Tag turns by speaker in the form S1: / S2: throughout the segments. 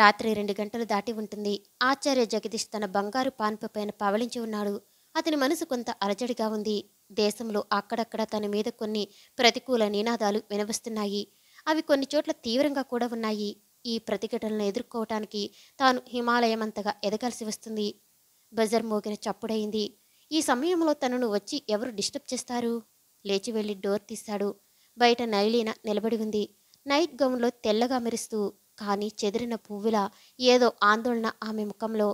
S1: రాత్రి రెండు గంటలు దాటి ఉంటుంది ఆచార్య జగదీష్ తన బంగారు పాన్పు పైన పవలించి ఉన్నాడు అతని మనసు కొంత అలజడిగా ఉంది దేశంలో అక్కడక్కడ తన మీద కొన్ని ప్రతికూల నినాదాలు వినవస్తున్నాయి అవి కొన్ని చోట్ల తీవ్రంగా కూడా ఉన్నాయి ఈ ప్రతిఘటనలను ఎదుర్కోవటానికి తాను హిమాలయమంతగా ఎదగాల్సి వస్తుంది బజర్ మోగిన చప్పుడైంది ఈ సమయంలో తనను వచ్చి ఎవరు డిస్టర్బ్ చేస్తారు లేచి వెళ్ళి డోర్ తీశాడు బయట నైలీన నిలబడి ఉంది నైట్ గౌన్లో తెల్లగా మెరుస్తూ కానీ చెదిరిన పువ్వుల ఏదో ఆందోళన ఆమె ముఖంలో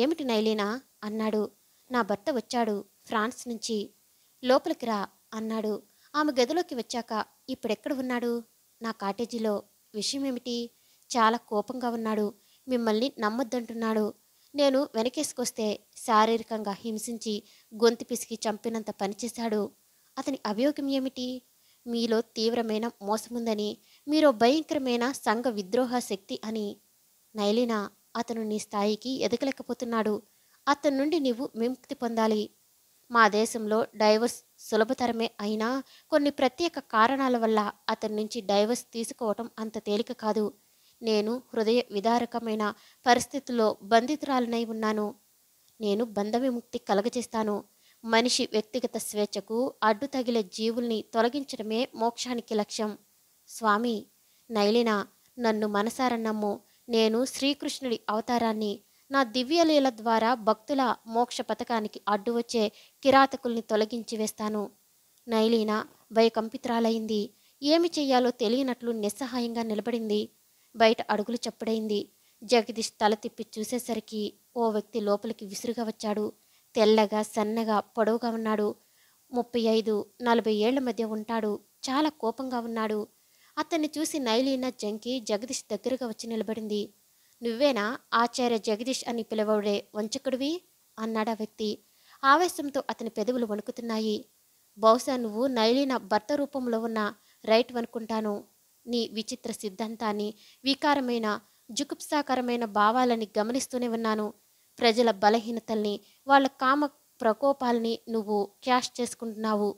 S1: ఏమిటి నైలీనా అన్నాడు నా భర్త వచ్చాడు ఫ్రాన్స్ నుంచి లోపలికి రా అన్నాడు ఆమె గదిలోకి వచ్చాక ఇప్పుడెక్కడ ఉన్నాడు నా కాటేజీలో విషయం ఏమిటి చాలా కోపంగా ఉన్నాడు మిమ్మల్ని నమ్మొద్దంటున్నాడు నేను వెనకేసుకొస్తే శారీరకంగా హింసించి గొంతు పిసికి చంపినంత పనిచేశాడు అతని అభియోగం ఏమిటి మీలో తీవ్రమైన మోసముందని మీరు భయంకరమైన సంఘ విద్రోహ శక్తి అని నైలినా అతను నీ స్థాయికి ఎదగలేకపోతున్నాడు అతని నుండి నీవు విముక్తి పొందాలి మా దేశంలో డైవర్స్ సులభతరమే అయినా కొన్ని ప్రత్యేక కారణాల వల్ల అతని నుంచి డైవర్స్ తీసుకోవటం అంత తేలిక కాదు నేను హృదయ విదారకమైన పరిస్థితుల్లో బంధితురాలనై ఉన్నాను నేను బంధ విముక్తి కలగజేస్తాను మనిషి వ్యక్తిగత స్వేచ్ఛకు అడ్డు తగిలే జీవుల్ని తొలగించడమే మోక్షానికి లక్ష్యం స్వామి నైలిన నన్ను మనసారన్నమ్ము నేను శ్రీకృష్ణుడి అవతారాన్ని నా దివ్యలీల ద్వారా భక్తుల మోక్ష పథకానికి అడ్డు వచ్చే కిరాతకుల్ని తొలగించి వేస్తాను నైలీన భయకంపితురాలైంది ఏమి చెయ్యాలో తెలియనట్లు నిస్సహాయంగా నిలబడింది బయట అడుగులు చప్పుడైంది జగదీష్ తల తిప్పి చూసేసరికి ఓ వ్యక్తి లోపలికి విసురుగా వచ్చాడు తెల్లగా సన్నగా పొడవుగా ఉన్నాడు ముప్పై ఐదు నలభై ఏళ్ల మధ్య ఉంటాడు చాలా కోపంగా ఉన్నాడు అతన్ని చూసి నైలీన జంకి జగదీష్ దగ్గరగా వచ్చి నిలబడింది నువ్వేనా ఆచార్య జగదీష్ అని పిలవడే వంచకుడివి ఆ వ్యక్తి ఆవేశంతో అతని పెదవులు వణుకుతున్నాయి బహుశా నువ్వు నైలీన భర్త రూపంలో ఉన్న రైట్ అనుకుంటాను నీ విచిత్ర సిద్ధాంతాన్ని వికారమైన జుకుప్సాకరమైన భావాలని గమనిస్తూనే ఉన్నాను ప్రజల బలహీనతల్ని వాళ్ళ కామ ప్రకోపాలని నువ్వు క్యాష్ చేసుకుంటున్నావు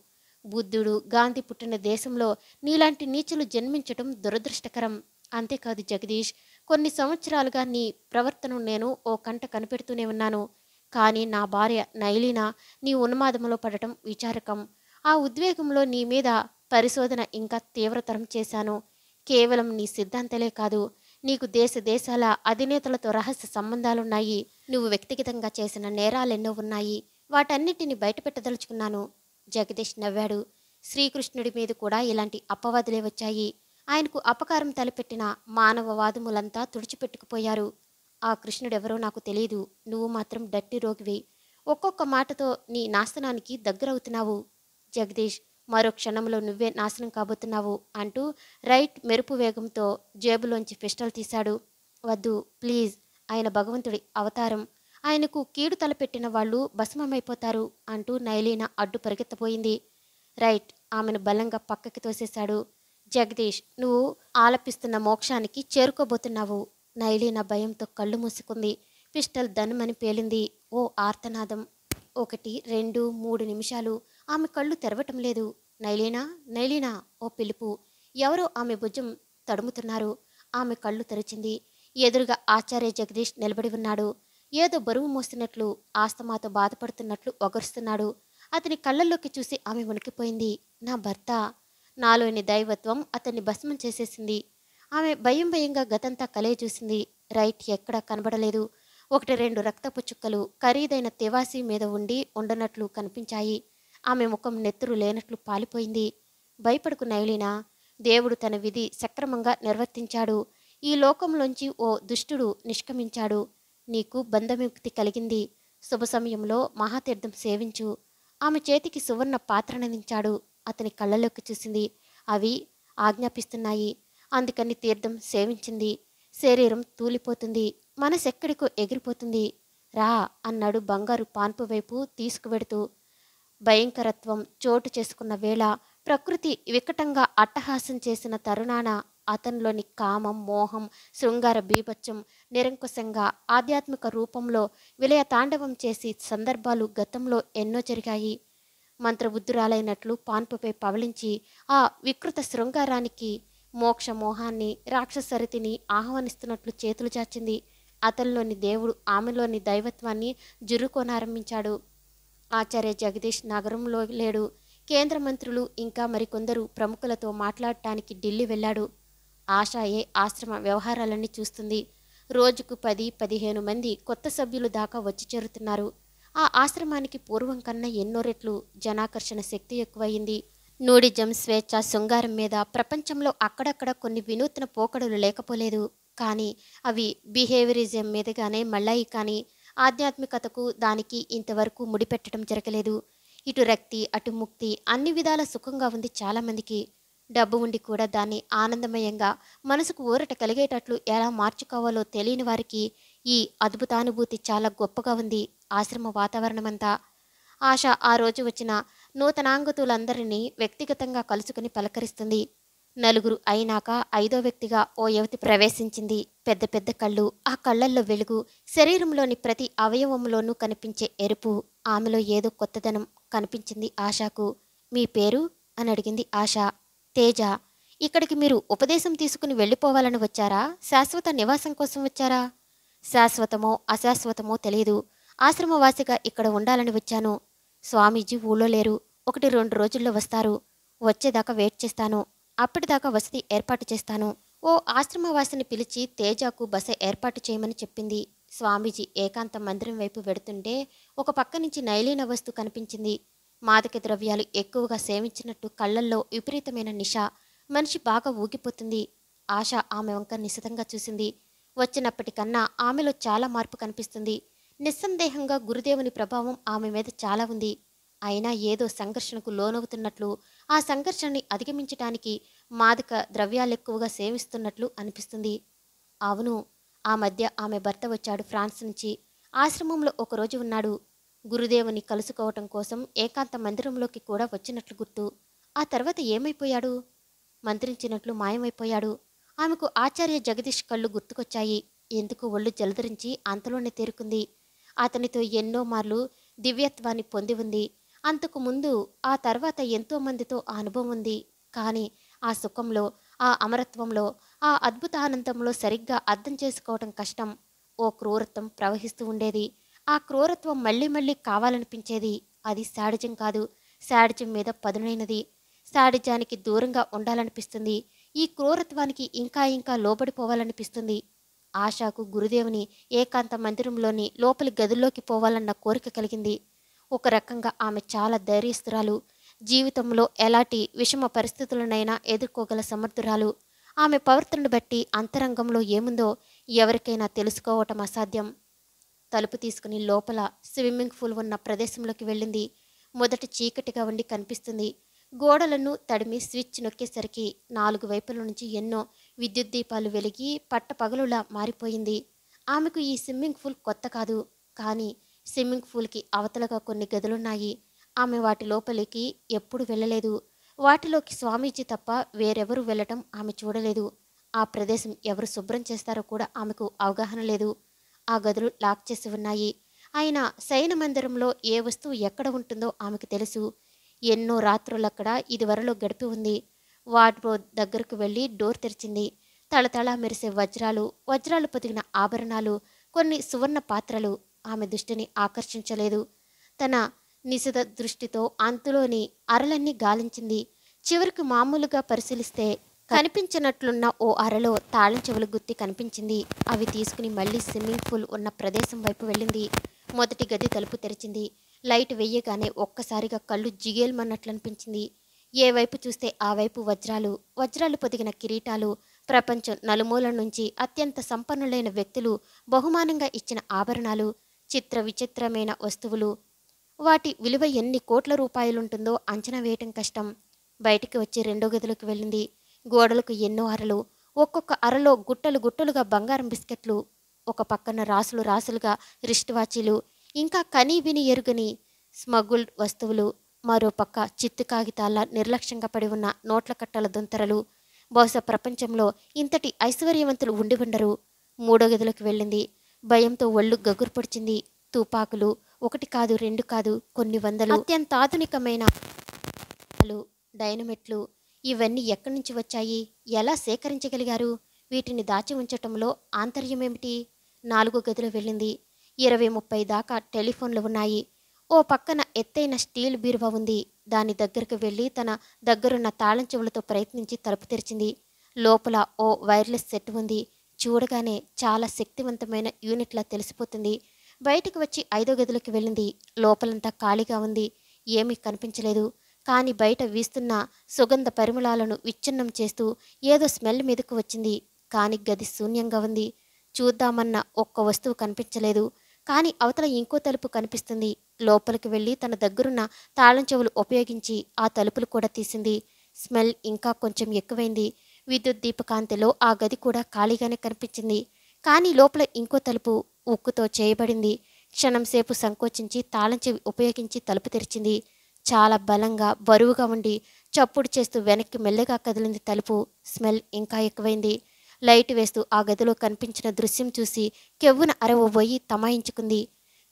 S1: బుద్ధుడు గాంధీ పుట్టిన దేశంలో నీలాంటి నీచులు జన్మించటం దురదృష్టకరం అంతేకాదు జగదీష్ కొన్ని సంవత్సరాలుగా నీ ప్రవర్తన నేను ఓ కంట కనిపెడుతూనే ఉన్నాను కానీ నా భార్య నైలీనా నీ ఉన్మాదంలో పడటం విచారకం ఆ ఉద్వేగంలో నీ మీద పరిశోధన ఇంకా తీవ్రతరం చేశాను కేవలం నీ సిద్ధాంతలే కాదు నీకు దేశ దేశాల అధినేతలతో రహస్య సంబంధాలున్నాయి నువ్వు వ్యక్తిగతంగా చేసిన నేరాలెన్నో ఉన్నాయి వాటన్నిటిని బయటపెట్టదలుచుకున్నాను జగదీష్ నవ్వాడు శ్రీకృష్ణుడి మీద కూడా ఇలాంటి అపవాదులే వచ్చాయి ఆయనకు అపకారం తలపెట్టిన మానవవాదములంతా తుడిచిపెట్టుకుపోయారు ఆ కృష్ణుడెవరో నాకు తెలియదు నువ్వు మాత్రం డట్టి రోగివి ఒక్కొక్క మాటతో నీ నాశనానికి దగ్గరవుతున్నావు జగదీష్ మరో క్షణంలో నువ్వే నాశనం కాబోతున్నావు అంటూ రైట్ మెరుపు వేగంతో జేబులోంచి పిస్టల్ తీశాడు వద్దు ప్లీజ్ ఆయన భగవంతుడి అవతారం ఆయనకు కీడు తలపెట్టిన వాళ్ళు భస్మమైపోతారు అంటూ నైలీన అడ్డు పరిగెత్తపోయింది రైట్ ఆమెను బలంగా పక్కకి తోసేశాడు జగదీష్ నువ్వు ఆలపిస్తున్న మోక్షానికి చేరుకోబోతున్నావు నైలీన భయంతో కళ్ళు మూసుకుంది పిస్టల్ ధనుమని పేలింది ఓ ఆర్తనాదం ఒకటి రెండు మూడు నిమిషాలు ఆమె కళ్ళు తెరవటం లేదు నైలీనా నైలీనా ఓ పిలుపు ఎవరో ఆమె భుజం తడుముతున్నారు ఆమె కళ్ళు తెరిచింది ఎదురుగా ఆచార్య జగదీష్ నిలబడి ఉన్నాడు ఏదో బరువు మోస్తున్నట్లు ఆస్తమాతో బాధపడుతున్నట్లు ఒగరుస్తున్నాడు అతని కళ్ళల్లోకి చూసి ఆమె వణికిపోయింది నా భర్త నాలోని దైవత్వం అతన్ని భస్మం చేసేసింది ఆమె భయం భయంగా గతంతా కలయ చూసింది రైట్ ఎక్కడా కనబడలేదు ఒకటి రెండు రక్తపు చుక్కలు ఖరీదైన తివాసి మీద ఉండి ఉండనట్లు కనిపించాయి ఆమె ముఖం నెత్తురు లేనట్లు పాలిపోయింది భయపడుకు నైలినా దేవుడు తన విధి సక్రమంగా నిర్వర్తించాడు ఈ లోకంలోంచి ఓ దుష్టుడు నిష్క్రమించాడు నీకు బంధవిముక్తి కలిగింది శుభ సమయంలో మహాతీర్థం సేవించు ఆమె చేతికి సువర్ణ పాత్రనందించాడు అతని కళ్ళలోకి చూసింది అవి ఆజ్ఞాపిస్తున్నాయి అందుకని తీర్థం సేవించింది శరీరం తూలిపోతుంది మనసెక్కడికో ఎగిరిపోతుంది రా అన్నాడు బంగారు పాన్పు వైపు తీసుకువెడుతూ భయంకరత్వం చోటు చేసుకున్న వేళ ప్రకృతి వికటంగా అట్టహాసం చేసిన తరుణాన అతనిలోని కామం మోహం శృంగార బీభత్యం నిరంకుశంగా ఆధ్యాత్మిక రూపంలో విలయ తాండవం చేసి సందర్భాలు గతంలో ఎన్నో జరిగాయి మంత్రబుద్ధురాలైనట్లు పాన్పుపై పవలించి ఆ వికృత శృంగారానికి మోక్ష మోహాన్ని రాక్షసరితిని ఆహ్వానిస్తున్నట్లు చేతులు చాచింది అతనిలోని దేవుడు ఆమెలోని దైవత్వాన్ని జురుకొనారంభించాడు ఆచార్య జగదీష్ నగరంలో లేడు కేంద్ర మంత్రులు ఇంకా మరికొందరు ప్రముఖులతో మాట్లాడటానికి ఢిల్లీ వెళ్ళాడు ఆశాయే ఆశ్రమ వ్యవహారాలన్నీ చూస్తుంది రోజుకు పది పదిహేను మంది కొత్త సభ్యులు దాకా వచ్చి చేరుతున్నారు ఆ ఆశ్రమానికి పూర్వం కన్నా ఎన్నో రెట్లు జనాకర్షణ శక్తి ఎక్కువయింది నూడిజం స్వేచ్ఛ శృంగారం మీద ప్రపంచంలో అక్కడక్కడ కొన్ని వినూత్న పోకడలు లేకపోలేదు కానీ అవి బిహేవియరిజం మీదగానే మళ్ళాయి కానీ ఆధ్యాత్మికతకు దానికి ఇంతవరకు ముడిపెట్టడం జరగలేదు ఇటు రక్తి అటు ముక్తి అన్ని విధాల సుఖంగా ఉంది చాలామందికి డబ్బు ఉండి కూడా దాన్ని ఆనందమయంగా మనసుకు ఊరట కలిగేటట్లు ఎలా మార్చుకోవాలో తెలియని వారికి ఈ అద్భుతానుభూతి చాలా గొప్పగా ఉంది ఆశ్రమ వాతావరణమంతా ఆశ ఆ రోజు వచ్చిన నూతనాంగతులందరినీ వ్యక్తిగతంగా కలుసుకుని పలకరిస్తుంది నలుగురు అయినాక ఐదో వ్యక్తిగా ఓ యువతి ప్రవేశించింది పెద్ద పెద్ద కళ్ళు ఆ కళ్ళల్లో వెలుగు శరీరంలోని ప్రతి అవయవంలోనూ కనిపించే ఎరుపు ఆమెలో ఏదో కొత్తదనం కనిపించింది ఆశాకు మీ పేరు అని అడిగింది ఆశ తేజ ఇక్కడికి మీరు ఉపదేశం తీసుకుని వెళ్ళిపోవాలని వచ్చారా శాశ్వత నివాసం కోసం వచ్చారా శాశ్వతమో అశాశ్వతమో తెలియదు ఆశ్రమవాసిగా ఇక్కడ ఉండాలని వచ్చాను స్వామీజీ ఊళ్ళో లేరు ఒకటి రెండు రోజుల్లో వస్తారు వచ్చేదాకా వెయిట్ చేస్తాను అప్పటిదాకా వసతి ఏర్పాటు చేస్తాను ఓ ఆశ్రమవాసిని పిలిచి తేజాకు బస ఏర్పాటు చేయమని చెప్పింది స్వామీజీ ఏకాంత మందిరం వైపు వెడుతుంటే ఒక పక్క నుంచి నైలీన వస్తు కనిపించింది మాదక ద్రవ్యాలు ఎక్కువగా సేవించినట్టు కళ్ళల్లో విపరీతమైన నిష మనిషి బాగా ఊగిపోతుంది ఆశ ఆమె వంక నిశితంగా చూసింది వచ్చినప్పటికన్నా ఆమెలో చాలా మార్పు కనిపిస్తుంది నిస్సందేహంగా గురుదేవుని ప్రభావం ఆమె మీద చాలా ఉంది అయినా ఏదో సంఘర్షణకు లోనవుతున్నట్లు ఆ సంఘర్షణని అధిగమించడానికి మాదక ద్రవ్యాలు ఎక్కువగా సేవిస్తున్నట్లు అనిపిస్తుంది అవును ఆ మధ్య ఆమె భర్త వచ్చాడు ఫ్రాన్స్ నుంచి ఆశ్రమంలో ఒకరోజు ఉన్నాడు గురుదేవుని కలుసుకోవటం కోసం ఏకాంత మందిరంలోకి కూడా వచ్చినట్లు గుర్తు ఆ తర్వాత ఏమైపోయాడు మంత్రించినట్లు మాయమైపోయాడు ఆమెకు ఆచార్య జగదీష్ కళ్ళు గుర్తుకొచ్చాయి ఎందుకు ఒళ్ళు జలధరించి అంతలోనే తేరుకుంది అతనితో ఎన్నో మార్లు దివ్యత్వాన్ని పొంది ఉంది అంతకు ముందు ఆ తర్వాత ఎంతోమందితో ఆ అనుభవం ఉంది కానీ ఆ సుఖంలో ఆ అమరత్వంలో ఆ అద్భుత ఆనందంలో సరిగ్గా అర్థం చేసుకోవటం కష్టం ఓ క్రూరత్వం ప్రవహిస్తూ ఉండేది ఆ క్రూరత్వం మళ్ళీ మళ్ళీ కావాలనిపించేది అది శాడిజం కాదు శాడిజం మీద పదునైనది శాడిజానికి దూరంగా ఉండాలనిపిస్తుంది ఈ క్రూరత్వానికి ఇంకా ఇంకా లోబడిపోవాలనిపిస్తుంది ఆశాకు గురుదేవుని ఏకాంత మందిరంలోని లోపలి గదుల్లోకి పోవాలన్న కోరిక కలిగింది ఒక రకంగా ఆమె చాలా ధైర్యస్తురాలు జీవితంలో ఎలాంటి విషమ పరిస్థితులనైనా ఎదుర్కోగల సమర్థురాలు ఆమె ప్రవర్తనను బట్టి అంతరంగంలో ఏముందో ఎవరికైనా తెలుసుకోవటం అసాధ్యం తలుపు తీసుకుని లోపల స్విమ్మింగ్ పూల్ ఉన్న ప్రదేశంలోకి వెళ్ళింది మొదట చీకటిగా ఉండి కనిపిస్తుంది గోడలను తడిమి స్విచ్ నొక్కేసరికి నాలుగు వైపుల నుంచి ఎన్నో విద్యుత్ దీపాలు వెలిగి పట్టపగలులా మారిపోయింది ఆమెకు ఈ స్విమ్మింగ్ పూల్ కొత్త కాదు కానీ స్విమ్మింగ్ పూల్కి అవతలగా కొన్ని గదులున్నాయి ఆమె వాటి లోపలికి ఎప్పుడు వెళ్ళలేదు వాటిలోకి స్వామీజీ తప్ప వేరెవరు వెళ్ళటం ఆమె చూడలేదు ఆ ప్రదేశం ఎవరు శుభ్రం చేస్తారో కూడా ఆమెకు అవగాహన లేదు ఆ గదులు లాక్ చేసి ఉన్నాయి ఆయన శయన మందిరంలో ఏ వస్తువు ఎక్కడ ఉంటుందో ఆమెకు తెలుసు ఎన్నో రాత్రులు అక్కడ ఇదివరలో గడిపి ఉంది వార్డ్రో దగ్గరకు వెళ్ళి డోర్ తెరిచింది తలతళ మెరిసే వజ్రాలు వజ్రాలు పొదిగిన ఆభరణాలు కొన్ని సువర్ణ పాత్రలు ఆమె దృష్టిని ఆకర్షించలేదు తన నిశిత దృష్టితో అంతులోని అరలన్నీ గాలించింది చివరికి మామూలుగా పరిశీలిస్తే కనిపించినట్లున్న ఓ అరలో తాళం చెవుల గుత్తి కనిపించింది అవి తీసుకుని మళ్ళీ స్విమ్మింగ్ పూల్ ఉన్న ప్రదేశం వైపు వెళ్ళింది మొదటి గది తలుపు తెరిచింది లైట్ వెయ్యగానే ఒక్కసారిగా కళ్ళు జిగేల్మన్నట్లు అనిపించింది ఏ వైపు చూస్తే ఆ వైపు వజ్రాలు వజ్రాలు పొదిగిన కిరీటాలు ప్రపంచం నలుమూల నుంచి అత్యంత సంపన్నులైన వ్యక్తులు బహుమానంగా ఇచ్చిన ఆభరణాలు చిత్ర విచిత్రమైన వస్తువులు వాటి విలువ ఎన్ని కోట్ల రూపాయలుంటుందో అంచనా వేయటం కష్టం బయటికి వచ్చి రెండో గదిలోకి వెళ్ళింది గోడలకు ఎన్నో అరలు ఒక్కొక్క అరలో గుట్టలు గుట్టలుగా బంగారం బిస్కెట్లు ఒక పక్కన రాసులు రాసులుగా రిస్ట్ వాచీలు ఇంకా కనీ విని ఎరుగని స్మగుల్ వస్తువులు మరోపక్క చిత్తు కాగితాల నిర్లక్ష్యంగా పడి ఉన్న నోట్ల కట్టల దొంతరలు బహుశా ప్రపంచంలో ఇంతటి ఐశ్వర్యవంతులు ఉండి ఉండరు మూడో గదిలోకి వెళ్ళింది భయంతో ఒళ్ళు గగురు పొడిచింది తుపాకులు ఒకటి కాదు రెండు కాదు కొన్ని వందలు అత్యంత ఆధునికమైన డైనమెట్లు ఇవన్నీ ఎక్కడి నుంచి వచ్చాయి ఎలా సేకరించగలిగారు వీటిని దాచి ఉంచటంలో ఆంతర్యమేమిటి నాలుగు గదిలో వెళ్ళింది ఇరవై ముప్పై దాకా టెలిఫోన్లు ఉన్నాయి ఓ పక్కన ఎత్తైన స్టీల్ బీరువా ఉంది దాని దగ్గరకు వెళ్ళి తన దగ్గరున్న తాళం చెవులతో ప్రయత్నించి తలుపు తెరిచింది లోపల ఓ వైర్లెస్ సెట్ ఉంది చూడగానే చాలా శక్తివంతమైన యూనిట్లా తెలిసిపోతుంది బయటకు వచ్చి ఐదో గదిలోకి వెళ్ళింది లోపలంతా ఖాళీగా ఉంది ఏమీ కనిపించలేదు కానీ బయట వీస్తున్న సుగంధ పరిమళాలను విచ్ఛిన్నం చేస్తూ ఏదో స్మెల్ మీదకు వచ్చింది కానీ గది శూన్యంగా ఉంది చూద్దామన్న ఒక్క వస్తువు కనిపించలేదు కానీ అవతల ఇంకో తలుపు కనిపిస్తుంది లోపలికి వెళ్ళి తన దగ్గరున్న తాళం చెవులు ఉపయోగించి ఆ తలుపులు కూడా తీసింది స్మెల్ ఇంకా కొంచెం ఎక్కువైంది విద్యుత్ దీపకాంతిలో ఆ గది కూడా ఖాళీగానే కనిపించింది కానీ లోపల ఇంకో తలుపు ఉక్కుతో చేయబడింది క్షణంసేపు సంకోచించి తాళం చెవి ఉపయోగించి తలుపు తెరిచింది చాలా బలంగా బరువుగా ఉండి చప్పుడు చేస్తూ వెనక్కి మెల్లగా కదిలింది తలుపు స్మెల్ ఇంకా ఎక్కువైంది లైట్ వేస్తూ ఆ గదిలో కనిపించిన దృశ్యం చూసి కెవ్వున అరవబోయి తమాయించుకుంది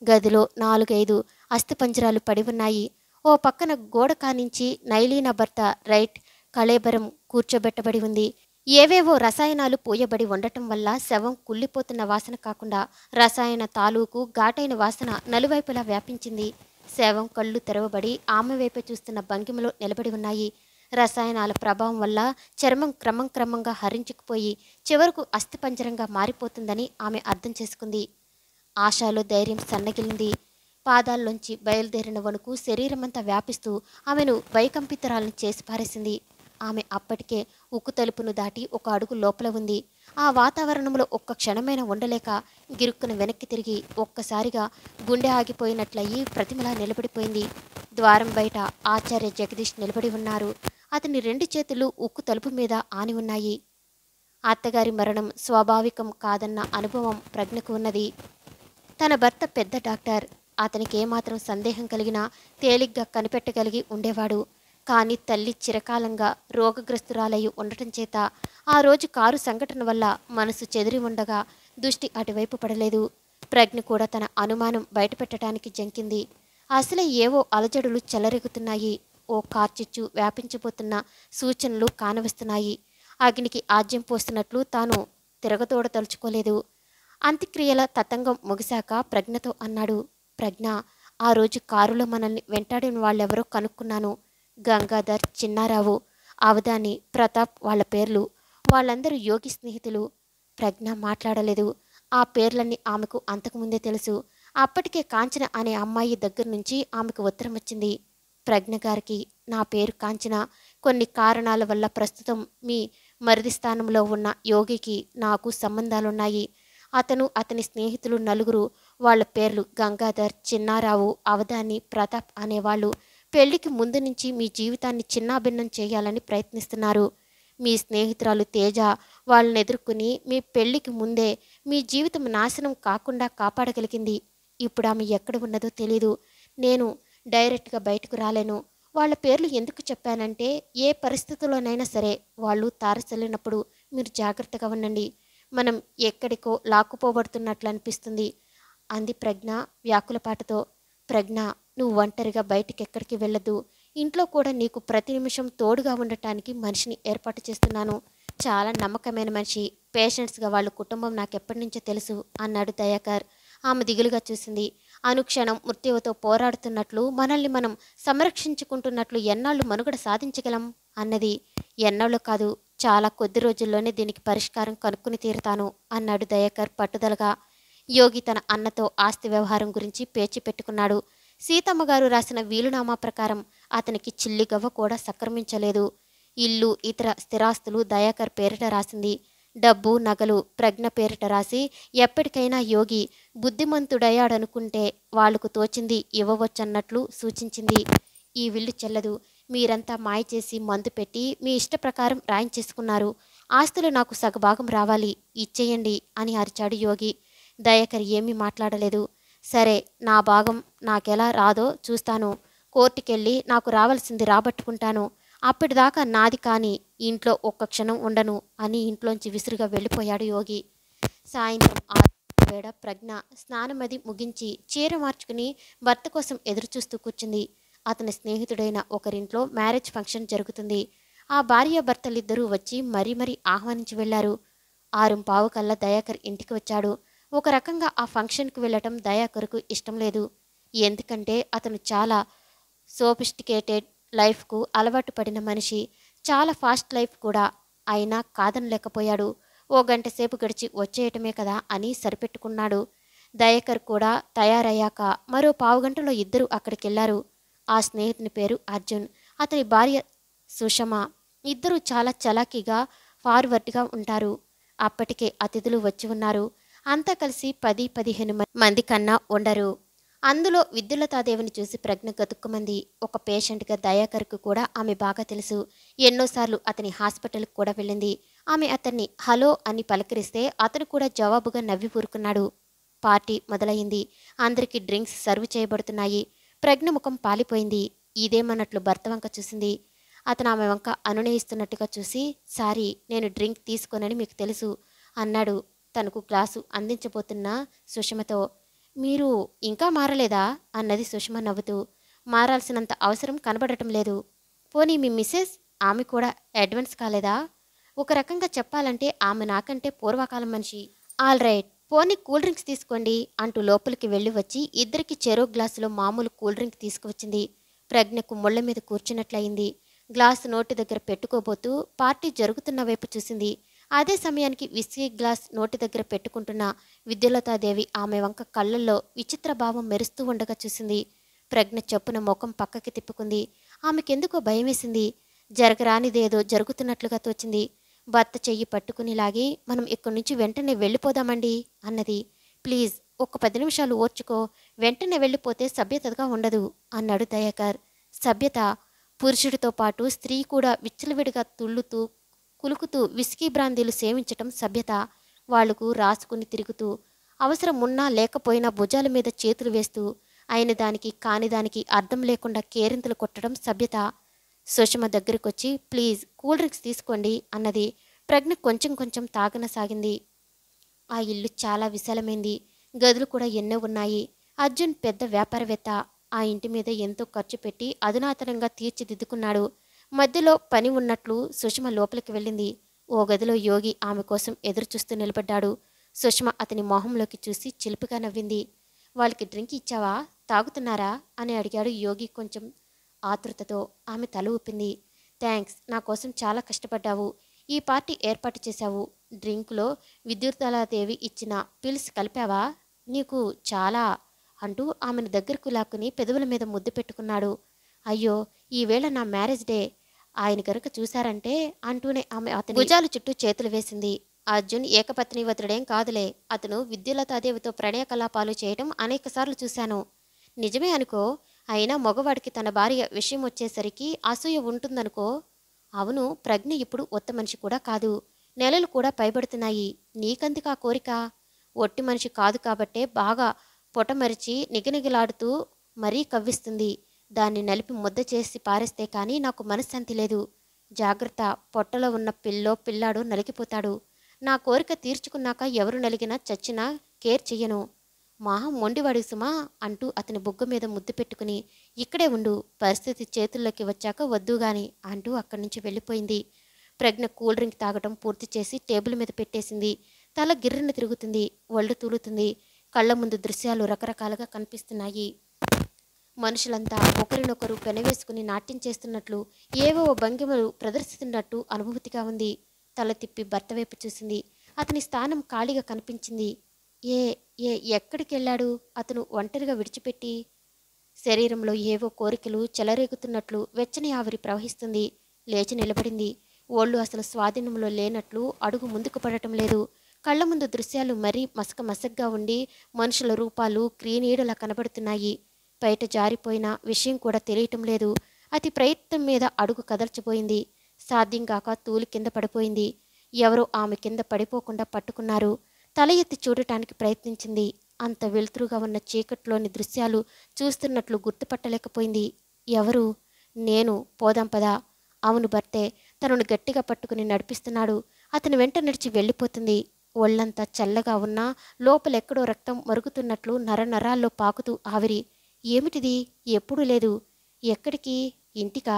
S1: గదిలో నాలుగైదు అస్థిపంజరాలు పడి ఉన్నాయి ఓ పక్కన గోడ కానించి నైలీన భర్త రైట్ కళేబరం కూర్చోబెట్టబడి ఉంది ఏవేవో రసాయనాలు పోయబడి ఉండటం వల్ల శవం కుళ్ళిపోతున్న వాసన కాకుండా రసాయన తాలూకు ఘాటైన వాసన నలువైపులా వ్యాపించింది శవం కళ్ళు తెరవబడి ఆమె వైపు చూస్తున్న భంగిమలో నిలబడి ఉన్నాయి రసాయనాల ప్రభావం వల్ల చర్మం క్రమం క్రమంగా హరించుకుపోయి చివరకు అస్థిపంజరంగా మారిపోతుందని ఆమె అర్థం చేసుకుంది ఆశాలో ధైర్యం సన్నగిలింది పాదాల్లోంచి బయలుదేరిన వణుకు శరీరమంతా వ్యాపిస్తూ ఆమెను వైకంపితరాలను చేసి పారేసింది ఆమె అప్పటికే ఉక్కు తలుపును దాటి ఒక అడుగు లోపల ఉంది ఆ వాతావరణంలో ఒక్క క్షణమైన ఉండలేక గిరుక్కును వెనక్కి తిరిగి ఒక్కసారిగా గుండె ఆగిపోయినట్లయి ప్రతిమలా నిలబడిపోయింది ద్వారం బయట ఆచార్య జగదీష్ నిలబడి ఉన్నారు అతని రెండు చేతులు ఉక్కు తలుపు మీద ఆని ఉన్నాయి అత్తగారి మరణం స్వాభావికం కాదన్న అనుభవం ప్రజ్ఞకు ఉన్నది తన భర్త పెద్ద డాక్టర్ అతనికి ఏమాత్రం సందేహం కలిగినా తేలిగ్గా కనిపెట్టగలిగి ఉండేవాడు కానీ తల్లి చిరకాలంగా రోగగ్రస్తురాలై ఉండటం చేత ఆ రోజు కారు సంఘటన వల్ల మనసు చెదిరి ఉండగా దృష్టి అటువైపు పడలేదు ప్రజ్ఞ కూడా తన అనుమానం బయటపెట్టడానికి జంకింది అసలే ఏవో అలజడులు చెలరెగుతున్నాయి ఓ కార్చిచ్చు వ్యాపించిపోతున్న సూచనలు కానవస్తున్నాయి అగ్నికి ఆజ్యం పోస్తున్నట్లు తాను తిరగతోడ తలుచుకోలేదు అంత్యక్రియల తతంగం ముగిశాక ప్రజ్ఞతో అన్నాడు ప్రజ్ఞ ఆ రోజు కారులో మనల్ని వెంటాడిన వాళ్ళెవరో కనుక్కున్నాను గంగాధర్ చిన్నారావు అవధాని ప్రతాప్ వాళ్ళ పేర్లు వాళ్ళందరూ యోగి స్నేహితులు ప్రజ్ఞ మాట్లాడలేదు ఆ పేర్లన్నీ ఆమెకు అంతకుముందే తెలుసు అప్పటికే కాంచన అనే అమ్మాయి దగ్గర నుంచి ఆమెకు ఉత్తరం వచ్చింది ప్రజ్ఞ గారికి నా పేరు కాంచన కొన్ని కారణాల వల్ల ప్రస్తుతం మీ మరిది స్థానంలో ఉన్న యోగికి నాకు సంబంధాలున్నాయి అతను అతని స్నేహితులు నలుగురు వాళ్ళ పేర్లు గంగాధర్ చిన్నారావు అవధాని ప్రతాప్ అనేవాళ్ళు పెళ్లికి ముందు నుంచి మీ జీవితాన్ని చిన్నాభిన్నం చేయాలని ప్రయత్నిస్తున్నారు మీ స్నేహితురాలు తేజ వాళ్ళని ఎదుర్కొని మీ పెళ్లికి ముందే మీ జీవితం నాశనం కాకుండా కాపాడగలిగింది ఇప్పుడు ఆమె ఎక్కడ ఉన్నదో తెలీదు నేను డైరెక్ట్గా బయటకు రాలేను వాళ్ళ పేర్లు ఎందుకు చెప్పానంటే ఏ పరిస్థితుల్లోనైనా సరే వాళ్ళు తారసలేనప్పుడు మీరు జాగ్రత్తగా ఉండండి మనం ఎక్కడికో లాక్కుపోబడుతున్నట్లు అనిపిస్తుంది అంది ప్రజ్ఞ వ్యాకుల పాటతో ప్రజ్ఞ నువ్వు ఒంటరిగా బయటికి ఎక్కడికి వెళ్ళదు ఇంట్లో కూడా నీకు ప్రతి నిమిషం తోడుగా ఉండటానికి మనిషిని ఏర్పాటు చేస్తున్నాను చాలా నమ్మకమైన మనిషి పేషెంట్స్గా వాళ్ళ కుటుంబం నాకు ఎప్పటి నుంచో తెలుసు అన్నాడు దయాకర్ ఆమె దిగులుగా చూసింది అనుక్షణం మృత్యువుతో పోరాడుతున్నట్లు మనల్ని మనం సంరక్షించుకుంటున్నట్లు ఎన్నాళ్ళు మనుగడ సాధించగలం అన్నది ఎన్నాళ్ళు కాదు చాలా కొద్ది రోజుల్లోనే దీనికి పరిష్కారం కనుక్కుని తీరుతాను అన్నాడు దయాకర్ పట్టుదలగా యోగి తన అన్నతో ఆస్తి వ్యవహారం గురించి పేచి పెట్టుకున్నాడు సీతమ్మ గారు రాసిన వీలునామా ప్రకారం అతనికి చిల్లిగవ్వ కూడా సక్రమించలేదు ఇల్లు ఇతర స్థిరాస్తులు దయాకర్ పేరిట రాసింది డబ్బు నగలు ప్రజ్ఞ పేరిట రాసి ఎప్పటికైనా యోగి బుద్ధిమంతుడయ్యాడనుకుంటే వాళ్లకు తోచింది ఇవ్వవచ్చన్నట్లు సూచించింది ఈ విల్లు చెల్లదు మీరంతా మాయ చేసి మందు పెట్టి మీ ఇష్ట ప్రకారం రాయించేసుకున్నారు ఆస్తులు నాకు సగభాగం రావాలి ఇచ్చేయండి అని అరిచాడు యోగి దయాకర్ ఏమీ మాట్లాడలేదు సరే నా భాగం నాకెలా రాదో చూస్తాను కోర్టుకెళ్ళి నాకు రావాల్సింది రాబట్టుకుంటాను అప్పటిదాకా నాది కానీ ఇంట్లో ఒక్క క్షణం ఉండను అని ఇంట్లోంచి విసురుగా వెళ్ళిపోయాడు యోగి సాయంత్రం ఆడ ప్రజ్ఞ స్నానమది ముగించి చీర మార్చుకుని భర్త కోసం ఎదురుచూస్తూ కూర్చుంది అతని స్నేహితుడైన ఒకరింట్లో మ్యారేజ్ ఫంక్షన్ జరుగుతుంది ఆ భార్య భర్తలిద్దరూ వచ్చి మరీ మరీ ఆహ్వానించి వెళ్లారు ఆరుంపావు కల్లా దయాకర్ ఇంటికి వచ్చాడు ఒక రకంగా ఆ ఫంక్షన్కు వెళ్ళటం దయాకరకు ఇష్టం లేదు ఎందుకంటే అతను చాలా సోఫిస్టికేటెడ్ లైఫ్కు అలవాటు పడిన మనిషి చాలా ఫాస్ట్ లైఫ్ కూడా అయినా కాదనలేకపోయాడు ఓ గంట సేపు గడిచి వచ్చేయటమే కదా అని సరిపెట్టుకున్నాడు దయాకర్ కూడా తయారయ్యాక మరో పావుగంటలో ఇద్దరు వెళ్ళారు ఆ స్నేహితుని పేరు అర్జున్ అతని భార్య సుషమ ఇద్దరూ చాలా చలాకీగా ఫార్వర్డ్గా ఉంటారు అప్పటికే అతిథులు వచ్చి ఉన్నారు అంతా కలిసి పది పదిహేను మంది కన్నా ఉండరు అందులో విద్యులతాదేవిని చూసి ప్రజ్ఞ గతుక్కుమంది ఒక పేషెంట్గా దయాకర్కు కూడా ఆమె బాగా తెలుసు ఎన్నోసార్లు అతని హాస్పిటల్కి కూడా వెళ్ళింది ఆమె అతన్ని హలో అని పలకరిస్తే అతను కూడా జవాబుగా నవ్వి ఊరుకున్నాడు పార్టీ మొదలైంది అందరికీ డ్రింక్స్ సర్వ్ చేయబడుతున్నాయి ప్రజ్ఞ ముఖం పాలిపోయింది ఇదేమన్నట్లు భర్త వంక చూసింది అతను ఆమె వంక అనునయిస్తున్నట్టుగా చూసి సారీ నేను డ్రింక్ తీసుకోనని మీకు తెలుసు అన్నాడు తనకు క్లాసు అందించబోతున్న సుషమతో మీరు ఇంకా మారలేదా అన్నది సుషమ నవ్వుతూ మారాల్సినంత అవసరం కనబడటం లేదు పోనీ మీ మిస్సెస్ ఆమె కూడా అడ్వాన్స్ కాలేదా ఒక రకంగా చెప్పాలంటే ఆమె నాకంటే పూర్వకాలం మనిషి ఆల్ రైట్ పోనీ కూల్ డ్రింక్స్ తీసుకోండి అంటూ లోపలికి వెళ్ళి వచ్చి ఇద్దరికి చెరో గ్లాసులో మామూలు కూల్ డ్రింక్ తీసుకువచ్చింది ప్రజ్ఞకు ముళ్ళ మీద కూర్చున్నట్లయింది గ్లాసు నోటి దగ్గర పెట్టుకోబోతూ పార్టీ జరుగుతున్న వైపు చూసింది అదే సమయానికి విస్కీ గ్లాస్ నోటి దగ్గర పెట్టుకుంటున్న విద్యులతాదేవి ఆమె వంక కళ్ళల్లో విచిత్ర భావం మెరుస్తూ ఉండగా చూసింది ప్రజ్ఞ చొప్పున ముఖం పక్కకి తిప్పుకుంది ఆమెకెందుకో భయమేసింది జరగరానిదేదో జరుగుతున్నట్లుగా తోచింది భర్త చెయ్యి పట్టుకుని లాగి మనం ఇక్కడి నుంచి వెంటనే వెళ్ళిపోదామండి అన్నది ప్లీజ్ ఒక పది నిమిషాలు ఓర్చుకో వెంటనే వెళ్ళిపోతే సభ్యతగా ఉండదు అన్నాడు దయాకర్ సభ్యత పురుషుడితో పాటు స్త్రీ కూడా విచ్చలవిడిగా తుళ్ళుతూ కులుకుతూ విస్కీ బ్రాందీలు సేవించటం సభ్యత వాళ్లకు రాసుకుని తిరుగుతూ అవసరం ఉన్నా లేకపోయినా భుజాల మీద చేతులు వేస్తూ అయిన దానికి కాని దానికి అర్థం లేకుండా కేరింతలు కొట్టడం సభ్యత సుషమ దగ్గరకొచ్చి ప్లీజ్ కూల్ డ్రింక్స్ తీసుకోండి అన్నది ప్రజ్ఞ కొంచెం కొంచెం తాగనసాగింది ఆ ఇల్లు చాలా విశాలమైంది గదులు కూడా ఎన్నో ఉన్నాయి అర్జున్ పెద్ద వ్యాపారవేత్త ఆ ఇంటి మీద ఎంతో ఖర్చు పెట్టి అధునాతనంగా తీర్చిదిద్దుకున్నాడు మధ్యలో పని ఉన్నట్లు సుష్మ లోపలికి వెళ్ళింది ఓ గదిలో యోగి ఆమె కోసం ఎదురుచూస్తూ నిలబడ్డాడు సుష్మ అతని మొహంలోకి చూసి చిలుపుగా నవ్వింది వాళ్ళకి డ్రింక్ ఇచ్చావా తాగుతున్నారా అని అడిగాడు యోగి కొంచెం ఆతృతతో ఆమె తల ఊపింది థ్యాంక్స్ నా కోసం చాలా కష్టపడ్డావు ఈ పార్టీ ఏర్పాటు చేశావు డ్రింక్లో విద్యుత్లాదేవి ఇచ్చిన పిల్స్ కలిపావా నీకు చాలా అంటూ ఆమెను దగ్గరకు లాక్కుని పెదవుల మీద ముద్దు పెట్టుకున్నాడు అయ్యో ఈవేళ నా మ్యారేజ్ డే ఆయన కనుక చూశారంటే అంటూనే ఆమె అతని భుజాలు చుట్టూ చేతులు వేసింది అర్జున్ ఏకపత్నివతుడేం కాదులే అతను విద్యులతాదేవితో ప్రణయ కలాపాలు చేయడం అనేక సార్లు చూశాను నిజమే అనుకో అయినా మగవాడికి తన భార్య విషయం వచ్చేసరికి అసూయ ఉంటుందనుకో అవును ప్రజ్ఞ ఇప్పుడు ఒత్త మనిషి కూడా కాదు నెలలు కూడా పైబడుతున్నాయి నీకందుకా కోరిక ఒట్టి మనిషి కాదు కాబట్టే బాగా పొటమరిచి నిగనిగలాడుతూ మరీ కవ్విస్తుంది దాన్ని నలిపి ముద్ద చేసి పారేస్తే కానీ నాకు మనశ్శాంతి లేదు జాగ్రత్త పొట్టలో ఉన్న పిల్లో పిల్లాడు నలిగిపోతాడు నా కోరిక తీర్చుకున్నాక ఎవరు నలిగినా చచ్చినా కేర్ చెయ్యను మాహం మొండివాడు సుమా అంటూ అతని బొగ్గు మీద ముద్దు పెట్టుకుని ఇక్కడే ఉండు పరిస్థితి చేతుల్లోకి వచ్చాక వద్దుగాని అంటూ అక్కడి నుంచి వెళ్ళిపోయింది ప్రజ్ఞ కూల్ డ్రింక్ తాగటం పూర్తి చేసి టేబుల్ మీద పెట్టేసింది తల గిర్రన తిరుగుతుంది ఒళ్ళు తూలుతుంది కళ్ళ ముందు దృశ్యాలు రకరకాలుగా కనిపిస్తున్నాయి మనుషులంతా ఒకరినొకరు పెనవేసుకుని నాట్యం చేస్తున్నట్లు ఏవో భంగిమలు ప్రదర్శిస్తున్నట్టు అనుభూతిగా ఉంది తల తిప్పి భర్త వైపు చూసింది అతని స్థానం ఖాళీగా కనిపించింది ఏ ఏ ఎక్కడికి వెళ్ళాడు అతను ఒంటరిగా విడిచిపెట్టి శరీరంలో ఏవో కోరికలు చెలరేగుతున్నట్లు వెచ్చని ఆవిరి ప్రవహిస్తుంది లేచి నిలబడింది ఓళ్ళు అసలు స్వాధీనంలో లేనట్లు అడుగు ముందుకు పడటం లేదు కళ్ళ ముందు దృశ్యాలు మరీ మసక మసగ్గా ఉండి మనుషుల రూపాలు క్రీనీడలా కనబడుతున్నాయి బయట జారిపోయిన విషయం కూడా తెలియటం లేదు అతి ప్రయత్నం మీద అడుగు కదల్చబోయింది సాధ్యం కాక తూలి కింద పడిపోయింది ఎవరో ఆమె కింద పడిపోకుండా పట్టుకున్నారు తల ఎత్తి చూడటానికి ప్రయత్నించింది అంత వెలుతురుగా ఉన్న చీకట్లోని దృశ్యాలు చూస్తున్నట్లు గుర్తుపట్టలేకపోయింది ఎవరు నేను పోదాం పదా అవును భర్తే తనను గట్టిగా పట్టుకుని నడిపిస్తున్నాడు అతని వెంట నడిచి వెళ్ళిపోతుంది ఒళ్ళంతా చల్లగా ఉన్నా లోపలెక్కడో రక్తం మరుగుతున్నట్లు నరనరాల్లో పాకుతూ ఆవిరి ఏమిటిది ఎప్పుడు లేదు ఎక్కడికి ఇంటికా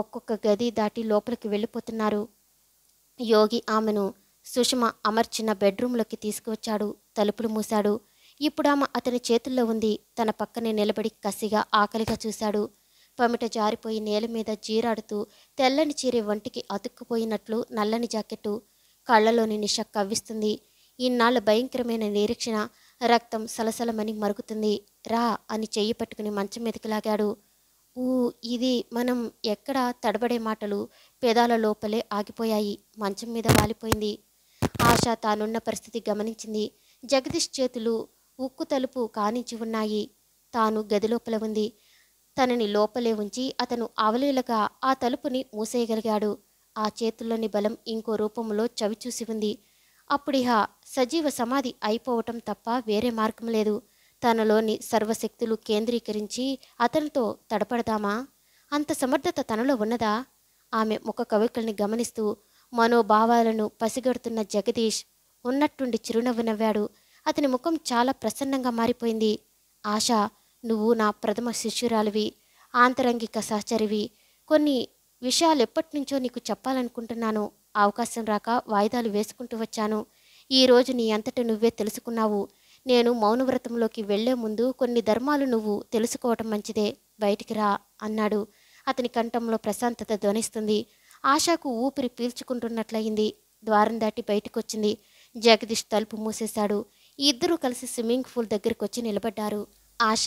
S1: ఒక్కొక్క గది దాటి లోపలికి వెళ్ళిపోతున్నారు యోగి ఆమెను సుషమ అమర్చిన బెడ్రూమ్లోకి తీసుకువచ్చాడు తలుపులు మూశాడు ఇప్పుడు ఆమె అతని చేతుల్లో ఉంది తన పక్కనే నిలబడి కసిగా ఆకలిగా చూశాడు పమిట జారిపోయి నేల మీద జీరాడుతూ తెల్లని చీరే వంటికి అతుక్కుపోయినట్లు నల్లని జాకెట్టు కళ్ళలోని నిష కవ్విస్తుంది ఇన్నాళ్ళ భయంకరమైన నిరీక్షణ రక్తం సలసలమని మరుగుతుంది రా అని చెయ్యి పట్టుకుని మంచం మీదకి లాగాడు ఊ ఇది మనం ఎక్కడ తడబడే మాటలు పేదాల లోపలే ఆగిపోయాయి మంచం మీద వాలిపోయింది ఆశ తానున్న పరిస్థితి గమనించింది జగదీష్ చేతులు ఉక్కు తలుపు కానించి ఉన్నాయి తాను గది లోపల ఉంది తనని లోపలే ఉంచి అతను అవలీలగా ఆ తలుపుని మూసేయగలిగాడు ఆ చేతుల్లోని బలం ఇంకో రూపంలో చవిచూసి ఉంది అప్పుడిహ సజీవ సమాధి అయిపోవటం తప్ప వేరే మార్గం లేదు తనలోని సర్వశక్తులు కేంద్రీకరించి అతనితో తడపడదామా అంత సమర్థత తనలో ఉన్నదా ఆమె ముఖ కవికల్ని గమనిస్తూ మనోభావాలను పసిగడుతున్న జగదీష్ ఉన్నట్టుండి చిరునవ్వు నవ్వాడు అతని ముఖం చాలా ప్రసన్నంగా మారిపోయింది ఆశ నువ్వు నా ప్రథమ శిష్యురాలివి ఆంతరంగిక సహచరివి కొన్ని విషయాలు ఎప్పటి నుంచో నీకు చెప్పాలనుకుంటున్నాను అవకాశం రాక వాయిదాలు వేసుకుంటూ వచ్చాను ఈరోజు నీ అంతట నువ్వే తెలుసుకున్నావు నేను మౌనవ్రతంలోకి వెళ్లే ముందు కొన్ని ధర్మాలు నువ్వు తెలుసుకోవటం మంచిదే బయటికి రా అన్నాడు అతని కంఠంలో ప్రశాంతత ధ్వనిస్తుంది ఆశాకు ఊపిరి పీల్చుకుంటున్నట్లయింది ద్వారం దాటి బయటకొచ్చింది జగదీష్ తలుపు మూసేశాడు ఇద్దరూ కలిసి స్విమ్మింగ్ పూల్ దగ్గరికి వచ్చి నిలబడ్డారు ఆశ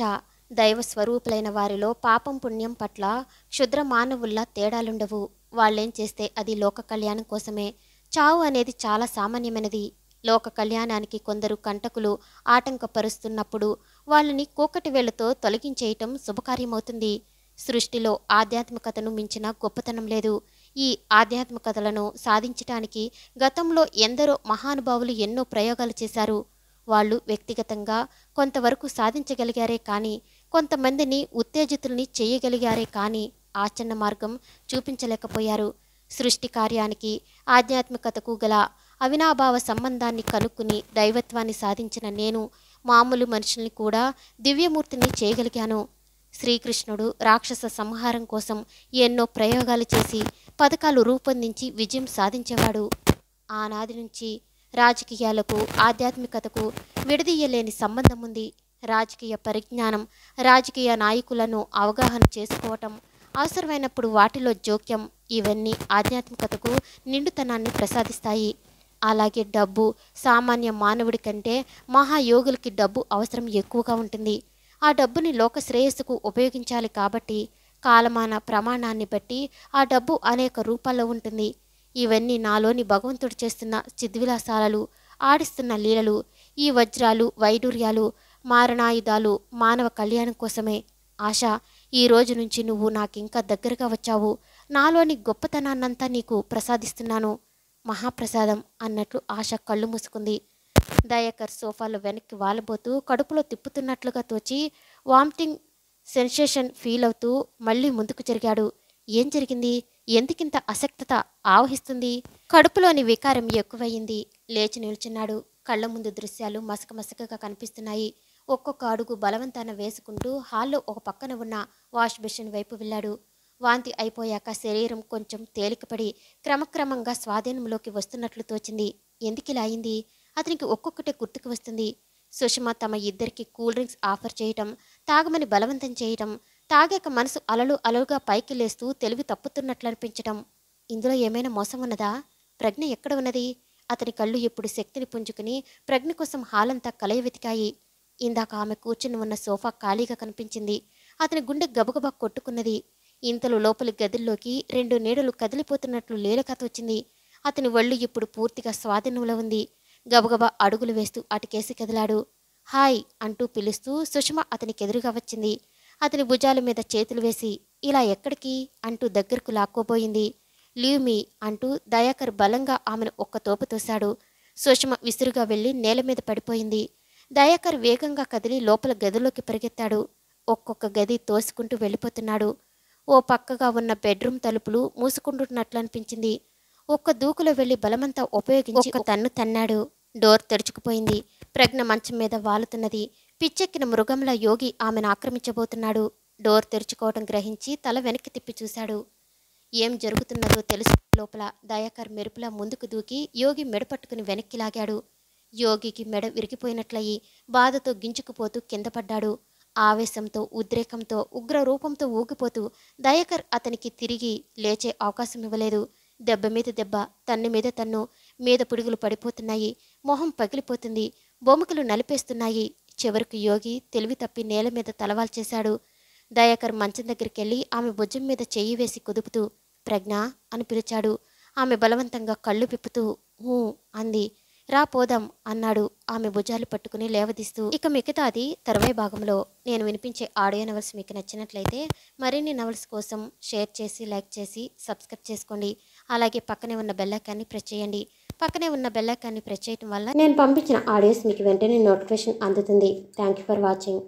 S1: దైవ స్వరూపులైన వారిలో పాపం పుణ్యం పట్ల క్షుద్ర మానవుల్లా తేడాలుండవు వాళ్ళేం చేస్తే అది లోక కళ్యాణం కోసమే చావు అనేది చాలా సామాన్యమైనది లోక కళ్యాణానికి కొందరు కంటకులు ఆటంకపరుస్తున్నప్పుడు వాళ్ళని కోకటి వేళ్లతో తొలగించేయటం శుభకార్యమవుతుంది సృష్టిలో ఆధ్యాత్మికతను మించిన గొప్పతనం లేదు ఈ ఆధ్యాత్మికతలను సాధించటానికి గతంలో ఎందరో మహానుభావులు ఎన్నో ప్రయోగాలు చేశారు వాళ్ళు వ్యక్తిగతంగా కొంతవరకు సాధించగలిగారే కానీ కొంతమందిని ఉత్తేజితుల్ని చేయగలిగారే కానీ ఆచరణ మార్గం చూపించలేకపోయారు సృష్టి కార్యానికి ఆధ్యాత్మికతకు గల అవినాభావ సంబంధాన్ని కనుక్కుని దైవత్వాన్ని సాధించిన నేను మామూలు మనుషుల్ని కూడా దివ్యమూర్తిని చేయగలిగాను శ్రీకృష్ణుడు రాక్షస సంహారం కోసం ఎన్నో ప్రయోగాలు చేసి పథకాలు రూపొందించి విజయం సాధించేవాడు ఆనాది నుంచి రాజకీయాలకు ఆధ్యాత్మికతకు విడదీయలేని సంబంధం ఉంది రాజకీయ పరిజ్ఞానం రాజకీయ నాయకులను అవగాహన చేసుకోవటం అవసరమైనప్పుడు వాటిలో జోక్యం ఇవన్నీ ఆధ్యాత్మికతకు నిండుతనాన్ని ప్రసాదిస్తాయి అలాగే డబ్బు సామాన్య మానవుడి కంటే మహాయోగులకి డబ్బు అవసరం ఎక్కువగా ఉంటుంది ఆ డబ్బుని లోక శ్రేయస్సుకు ఉపయోగించాలి కాబట్టి కాలమాన ప్రమాణాన్ని బట్టి ఆ డబ్బు అనేక రూపాల్లో ఉంటుంది ఇవన్నీ నాలోని భగవంతుడు చేస్తున్న చిద్విలాసాలలు ఆడిస్తున్న లీలలు ఈ వజ్రాలు వైడూర్యాలు మారణాయుధాలు మానవ కళ్యాణం కోసమే ఆశ ఈ రోజు నుంచి నువ్వు నాకింకా దగ్గరగా వచ్చావు నాలోని గొప్పతనాన్నంతా నీకు ప్రసాదిస్తున్నాను మహాప్రసాదం అన్నట్లు ఆశ కళ్ళు మూసుకుంది దయాకర్ సోఫాలో వెనక్కి వాలబోతూ కడుపులో తిప్పుతున్నట్లుగా తోచి వామిటింగ్ సెన్సేషన్ ఫీల్ అవుతూ మళ్ళీ ముందుకు జరిగాడు ఏం జరిగింది ఎందుకింత అసక్తత ఆవహిస్తుంది కడుపులోని వికారం ఎక్కువయ్యింది లేచి నిల్చున్నాడు కళ్ళ ముందు దృశ్యాలు మసకమసకగా కనిపిస్తున్నాయి ఒక్కొక్క అడుగు బలవంతాన వేసుకుంటూ హాల్లో ఒక పక్కన ఉన్న వాష్ బేసిన్ వైపు వెళ్ళాడు వాంతి అయిపోయాక శరీరం కొంచెం తేలికపడి క్రమక్రమంగా స్వాధీనంలోకి వస్తున్నట్లు తోచింది ఎందుకిలా అయింది అతనికి ఒక్కొక్కటే గుర్తుకు వస్తుంది సుషమ తమ ఇద్దరికి కూల్ డ్రింక్స్ ఆఫర్ చేయటం తాగమని బలవంతం చేయటం తాగాక మనసు అలలు అలలుగా పైకి లేస్తూ తెలివి తప్పుతున్నట్లు అనిపించటం ఇందులో ఏమైనా మోసం ఉన్నదా ప్రజ్ఞ ఎక్కడ ఉన్నది అతని కళ్ళు ఇప్పుడు శక్తిని పుంజుకుని ప్రజ్ఞ కోసం హాలంతా కలయ వెతికాయి ఇందాక ఆమె కూర్చుని ఉన్న సోఫా ఖాళీగా కనిపించింది అతని గుండె గబగబా కొట్టుకున్నది ఇంతలో లోపలి గదిల్లోకి రెండు నీడలు కదిలిపోతున్నట్లు లీలకథ వచ్చింది అతని ఒళ్ళు ఇప్పుడు పూర్తిగా స్వాధీనంలో ఉంది గబగబా అడుగులు వేస్తూ అటుకేసి కదిలాడు హాయ్ అంటూ పిలుస్తూ సుషమ అతనికి ఎదురుగా వచ్చింది అతని భుజాల మీద చేతులు వేసి ఇలా ఎక్కడికి అంటూ దగ్గరకు లాక్కోబోయింది లీవ్ మీ అంటూ దయాకర్ బలంగా ఆమెను ఒక్క తోపు తోశాడు సుషమ విసురుగా వెళ్ళి నేల మీద పడిపోయింది దయాకర్ వేగంగా కదిలి లోపల గదిలోకి పరిగెత్తాడు ఒక్కొక్క గది తోసుకుంటూ వెళ్ళిపోతున్నాడు ఓ పక్కగా ఉన్న బెడ్రూమ్ తలుపులు మూసుకుంటున్నట్లు అనిపించింది ఒక్క దూకులో వెళ్ళి బలమంతా ఉపయోగించి ఒక తన్ను తన్నాడు డోర్ తెరుచుకుపోయింది ప్రజ్ఞ మంచం మీద వాలుతున్నది పిచ్చెక్కిన మృగంలా యోగి ఆమెను ఆక్రమించబోతున్నాడు డోర్ తెరుచుకోవడం గ్రహించి తల వెనక్కి తిప్పి చూశాడు ఏం జరుగుతున్నదో తెలుసు లోపల దయాకర్ మెరుపులా ముందుకు దూకి యోగి మెడపట్టుకుని వెనక్కి లాగాడు యోగికి మెడ విరిగిపోయినట్లయి బాధతో గించుకుపోతూ కింద పడ్డాడు ఆవేశంతో ఉద్రేకంతో ఉగ్ర రూపంతో ఊగిపోతూ దయాకర్ అతనికి తిరిగి లేచే అవకాశం ఇవ్వలేదు దెబ్బ మీద దెబ్బ తన్ను మీద తన్ను మీద పుడుగులు పడిపోతున్నాయి మొహం పగిలిపోతుంది బొమ్మకులు నలిపేస్తున్నాయి చివరికి యోగి తెలివి తప్పి నేల మీద తలవాల్చేశాడు దయాకర్ మంచం దగ్గరికి వెళ్ళి ఆమె భుజం మీద చెయ్యి వేసి కుదుపుతూ ప్రజ్ఞ అని పిలిచాడు ఆమె బలవంతంగా కళ్ళు పిప్పుతూ ఊ అంది రా పోదాం అన్నాడు ఆమె భుజాలు పట్టుకుని లేవదీస్తూ ఇక మిగతాది తరవై భాగంలో నేను వినిపించే ఆడియో నవల్స్ మీకు నచ్చినట్లయితే మరిన్ని నవల్స్ కోసం షేర్ చేసి లైక్ చేసి సబ్స్క్రైబ్ చేసుకోండి అలాగే పక్కనే ఉన్న బెల్లకాన్ని ప్రెస్ చేయండి పక్కనే ఉన్న బెల్లకాన్ని ప్రెస్ చేయడం వల్ల నేను పంపించిన ఆడియోస్ మీకు వెంటనే నోటిఫికేషన్ అందుతుంది థ్యాంక్ యూ ఫర్ వాచింగ్